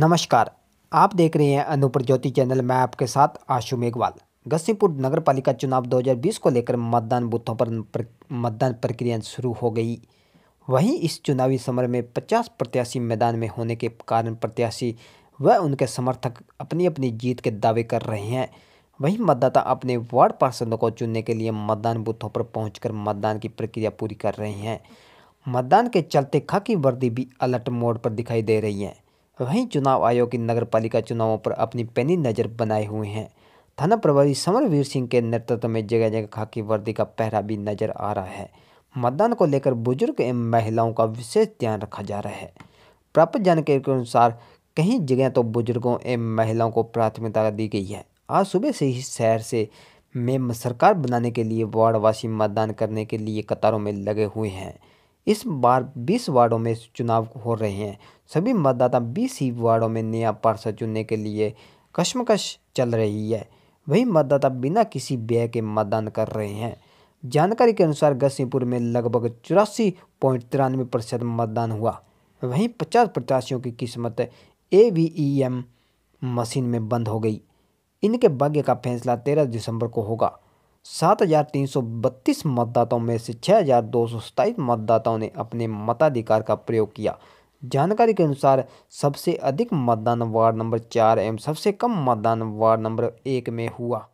नमस्कार आप देख रहे हैं अनुपुर ज्योति चैनल मैं आपके साथ आशु मेघवाल गस्तीपुर नगर पालिका चुनाव 2020 को लेकर मतदान बूथों पर, मतदान प्रक्रिया शुरू हो गई वहीं इस चुनावी समर में 50 प्रत्याशी मैदान में होने के कारण प्रत्याशी व उनके समर्थक अपनी अपनी जीत के दावे कर रहे हैं वहीं मतदाता अपने वार्ड पार्षदों को चुनने के लिए मतदान बूथों पर पहुंचकर मतदान की प्रक्रिया पूरी कर रहे हैं मतदान के चलते खाकी वर्दी भी अलर्ट मोड पर दिखाई दे रही हैं वहीं चुनाव आयोग की नगर पालिका चुनावों पर अपनी पैनी नज़र बनाए हुए हैं थाना प्रभारी समरवीर सिंह के नेतृत्व में जगह जगह खाकी वर्दी का पहरा भी नजर आ रहा है मतदान को लेकर बुजुर्ग एवं महिलाओं का विशेष ध्यान रखा जा रहा है प्राप्त जानकारी के अनुसार कई जगह तो बुजुर्गों एवं महिलाओं को प्राथमिकता दी गई है आज सुबह से ही शहर से में सरकार बनाने के लिए वार्डवासी मतदान करने के लिए कतारों में लगे हुए हैं इस बार 20 वार्डों में चुनाव हो रहे हैं सभी मतदाता 20 ही वार्डों में नया पार्षद चुनने के लिए कश्मकश चल रही है वही मतदाता बिना किसी व्यय के मतदान कर रहे हैं जानकारी के अनुसार गसिमपुर में लगभग चौरासी पॉइंट तिरानवे प्रतिशत मतदान हुआ वहीं पचास प्रत्याशियों की किस्मत A V E M machine में बंद हो गई इनके भाग्य का फैसला तेरह दिसंबर को होगा सात हजार तीन सौ बत्तीस मतदाताओं में से छः हजार दो सौ सताईस मतदाताओं ने अपने मताधिकार का प्रयोग किया जानकारी के अनुसार सबसे अधिक मतदान वार्ड नंबर चार एवं सबसे कम मतदान वार्ड नंबर एक में हुआ